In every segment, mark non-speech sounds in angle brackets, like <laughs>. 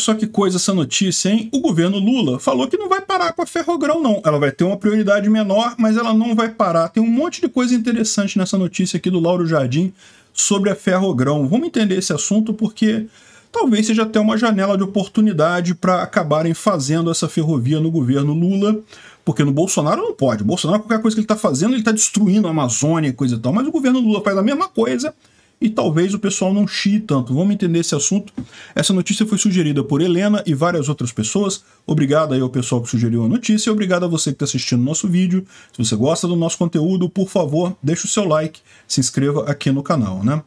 só que coisa essa notícia, hein? O governo Lula falou que não vai parar com a Ferrogrão, não. Ela vai ter uma prioridade menor, mas ela não vai parar. Tem um monte de coisa interessante nessa notícia aqui do Lauro Jardim sobre a Ferrogrão. Vamos entender esse assunto porque talvez seja até uma janela de oportunidade para acabarem fazendo essa ferrovia no governo Lula, porque no Bolsonaro não pode. O Bolsonaro, qualquer coisa que ele está fazendo, ele está destruindo a Amazônia e coisa e tal. Mas o governo Lula faz a mesma coisa e talvez o pessoal não chie tanto. Vamos entender esse assunto. Essa notícia foi sugerida por Helena e várias outras pessoas. Obrigado aí ao pessoal que sugeriu a notícia e obrigado a você que está assistindo o nosso vídeo. Se você gosta do nosso conteúdo, por favor, deixe o seu like, se inscreva aqui no canal, né?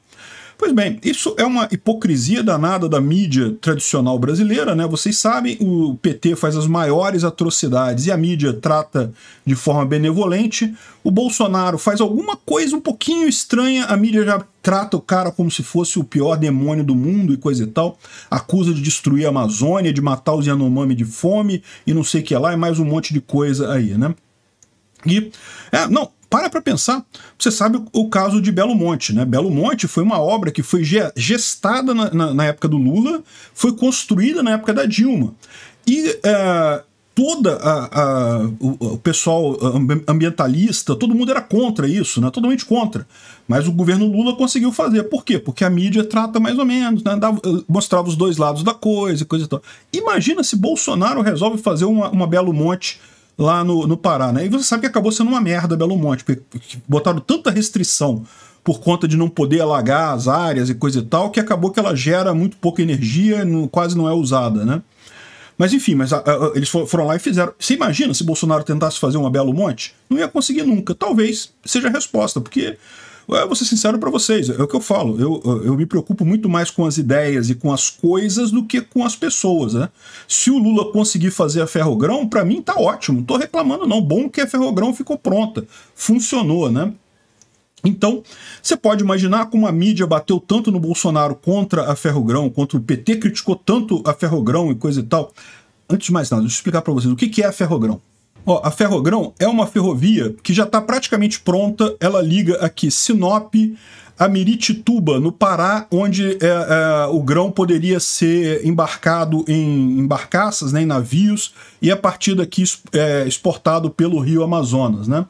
Pois bem, isso é uma hipocrisia danada da mídia tradicional brasileira, né? Vocês sabem, o PT faz as maiores atrocidades e a mídia trata de forma benevolente. O Bolsonaro faz alguma coisa um pouquinho estranha, a mídia já trata o cara como se fosse o pior demônio do mundo e coisa e tal, acusa de destruir a Amazônia, de matar os Yanomami de fome e não sei o que lá, e mais um monte de coisa aí, né? E, é, não, para para pensar, você sabe o caso de Belo Monte, né? Belo Monte foi uma obra que foi gestada na, na, na época do Lula, foi construída na época da Dilma. E é, toda a, a, o, o, pessoal ambientalista, todo mundo era contra isso, né? totalmente contra. Mas o governo Lula conseguiu fazer. Por quê? Porque a mídia trata mais ou menos, né? Dava, eh, mostrava os dois lados da coisa, coisa e tal. Imagina se Bolsonaro resolve fazer uma, uma Belo Monte lá no, no Pará, né? E você sabe que acabou sendo uma merda Belo Monte, porque botaram tanta restrição por conta de não poder alagar as áreas e coisa e tal, que acabou que ela gera muito pouca energia, e quase não é usada, né? Mas enfim, mas a, a, eles foram lá e fizeram. Você imagina se Bolsonaro tentasse fazer uma Belo Monte? Não ia conseguir nunca. Talvez seja a resposta, porque eu vou ser sincero para vocês, é o que eu falo. Eu, eu me preocupo muito mais com as ideias e com as coisas do que com as pessoas, né? Se o Lula conseguir fazer a ferrogrão, para mim tá ótimo. Não tô reclamando não. Bom que a ferrogrão ficou pronta, funcionou, né? Então, você pode imaginar como a mídia bateu tanto no Bolsonaro contra a Ferrogrão, contra o PT criticou tanto a Ferrogrão e coisa e tal. Antes de mais nada, deixa eu explicar para vocês o que é a Ferrogrão. Ó, a Ferrogrão é uma ferrovia que já está praticamente pronta. Ela liga aqui Sinop a Miritituba, no Pará, onde é, é, o grão poderia ser embarcado em, em barcaças, né, em navios, e a é partir daqui é, exportado pelo rio Amazonas. Né?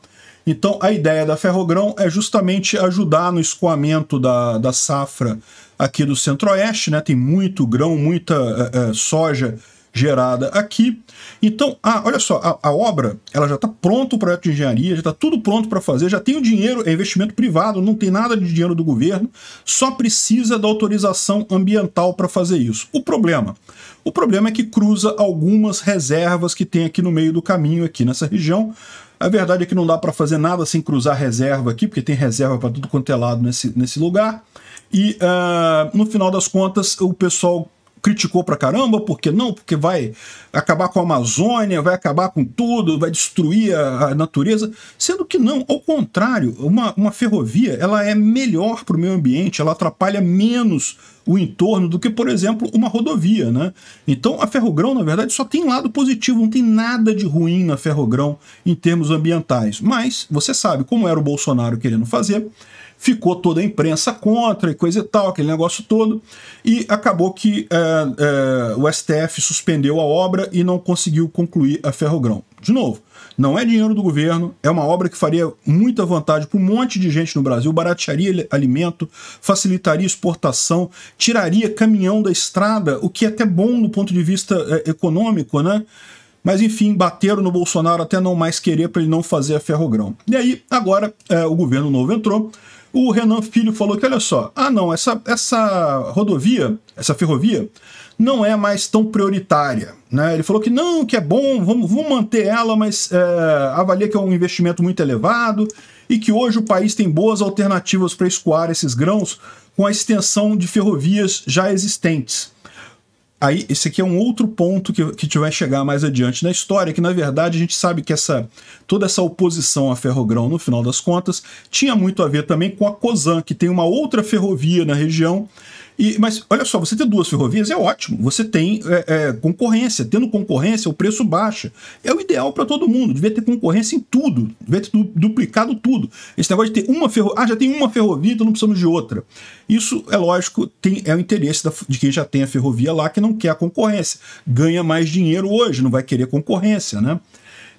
Então, a ideia da Ferrogrão é justamente ajudar no escoamento da, da safra aqui do Centro-Oeste. Né? Tem muito grão, muita é, é, soja gerada aqui. Então, ah, olha só, a, a obra ela já está pronta, o projeto de engenharia, já está tudo pronto para fazer, já tem o dinheiro, é investimento privado, não tem nada de dinheiro do governo, só precisa da autorização ambiental para fazer isso. O problema? O problema é que cruza algumas reservas que tem aqui no meio do caminho, aqui nessa região. A verdade é que não dá para fazer nada sem cruzar reserva aqui, porque tem reserva para tudo quanto é lado nesse, nesse lugar. E uh, no final das contas, o pessoal criticou pra caramba, porque não, porque vai acabar com a Amazônia, vai acabar com tudo, vai destruir a, a natureza, sendo que não, ao contrário, uma, uma ferrovia ela é melhor para o meio ambiente, ela atrapalha menos o entorno do que, por exemplo, uma rodovia, né? Então a Ferrogrão, na verdade, só tem lado positivo, não tem nada de ruim na Ferrogrão em termos ambientais. Mas você sabe como era o Bolsonaro querendo fazer, ficou toda a imprensa contra e coisa e tal, aquele negócio todo, e acabou que é, é, o STF suspendeu a obra e não conseguiu concluir a Ferrogrão. De novo, não é dinheiro do governo, é uma obra que faria muita vantagem para um monte de gente no Brasil, baratearia alimento, facilitaria exportação, tiraria caminhão da estrada, o que é até bom do ponto de vista é, econômico, né? Mas enfim, bateram no Bolsonaro até não mais querer para ele não fazer a ferrogrão. E aí, agora é, o governo novo entrou, o Renan Filho falou que, olha só, ah não, essa, essa rodovia, essa ferrovia, não é mais tão prioritária. Né? Ele falou que não, que é bom, vamos, vamos manter ela, mas é, avalia que é um investimento muito elevado e que hoje o país tem boas alternativas para escoar esses grãos com a extensão de ferrovias já existentes aí esse aqui é um outro ponto que, que vai chegar mais adiante na história, que na verdade a gente sabe que essa toda essa oposição a Ferrogrão, no final das contas, tinha muito a ver também com a Cozan, que tem uma outra ferrovia na região, e, mas olha só, você ter duas ferrovias é ótimo. Você tem é, é, concorrência. Tendo concorrência, o preço baixa. É o ideal para todo mundo. Devia ter concorrência em tudo. Devia ter duplicado tudo. Esse negócio de ter uma ferrovia. Ah, já tem uma ferrovia, então não precisamos de outra. Isso, é lógico, tem, é o interesse da, de quem já tem a ferrovia lá, que não quer a concorrência. Ganha mais dinheiro hoje, não vai querer concorrência, né?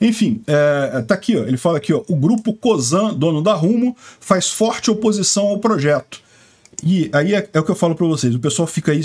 Enfim, é, tá aqui, ó, ele fala aqui, ó, o grupo COSAN, dono da Rumo, faz forte oposição ao projeto. E aí é, é, o que eu falo para vocês: o pessoal fica aí,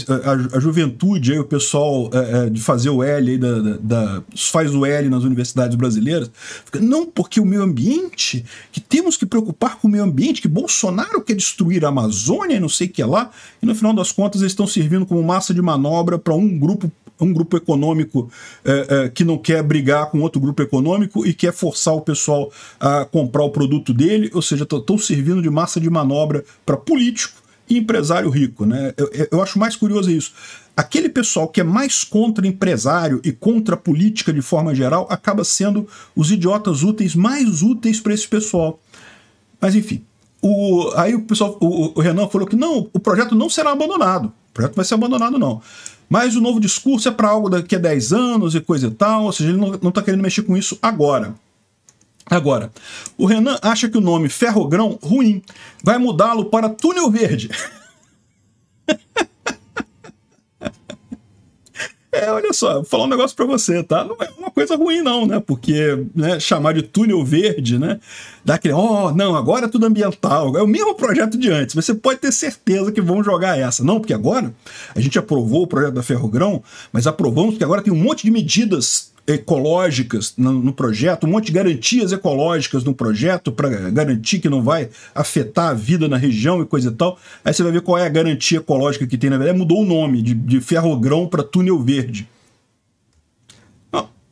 a, a juventude, aí, o pessoal é, é, de fazer o L, aí da, da, da, faz o L nas universidades brasileiras, fica, não, porque o meio ambiente, que temos que preocupar com o meio ambiente, que Bolsonaro quer destruir a Amazônia e não sei o que lá, e no final das contas eles estão servindo como massa de manobra para um grupo um grupo econômico é, é, que não quer brigar com outro grupo econômico e quer forçar o pessoal a comprar o produto dele, ou seja, estão servindo de massa de manobra para político e empresário rico, né? Eu, eu acho mais curioso isso. Aquele pessoal que é mais contra empresário e contra política de forma geral acaba sendo os idiotas úteis, mais úteis para esse pessoal. Mas enfim, o, aí o pessoal, o, o Renan falou que não, o projeto não será abandonado. O projeto vai ser abandonado, não. Mas o novo discurso é para algo daqui a 10 anos e coisa e tal, ou seja, ele não está querendo mexer com isso agora. Agora, o Renan acha que o nome Ferrogrão ruim vai mudá-lo para Túnel Verde. <laughs> É, olha só, vou falar um negócio para você, tá? Não é uma coisa ruim não, né? Porque né, chamar de túnel verde, né? Dá aquele, ó, oh, não, agora é tudo ambiental. É o mesmo projeto de antes, mas você pode ter certeza que vão jogar essa. Não, porque agora a gente aprovou o projeto da Ferrogrão, mas aprovamos que agora tem um monte de medidas ecológicas no, no, projeto, um monte de garantias ecológicas no projeto para garantir que não vai afetar a vida na região e coisa e tal. Aí você vai ver qual é a garantia ecológica que tem na verdade. Mudou o nome de, de ferrogrão para túnel verde.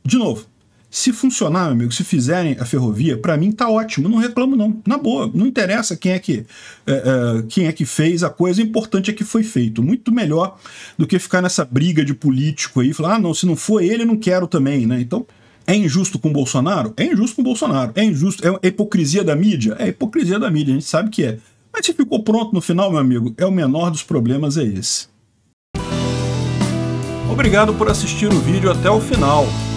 de novo, se funcionar, meu amigo, se fizerem a ferrovia, para mim tá ótimo, não reclamo não. Na boa, não interessa quem é que é, é, quem é que fez a coisa, o importante é que foi feito. Muito melhor do que ficar nessa briga de político aí, falar, ah, não, se não for ele, não quero também, né? Então, é injusto com o Bolsonaro? É injusto com o Bolsonaro. É injusto, é hipocrisia da mídia? É hipocrisia da mídia, a gente sabe que é. Mas se ficou pronto no final, meu amigo, é o menor dos problemas é esse. Obrigado por assistir o vídeo até o final.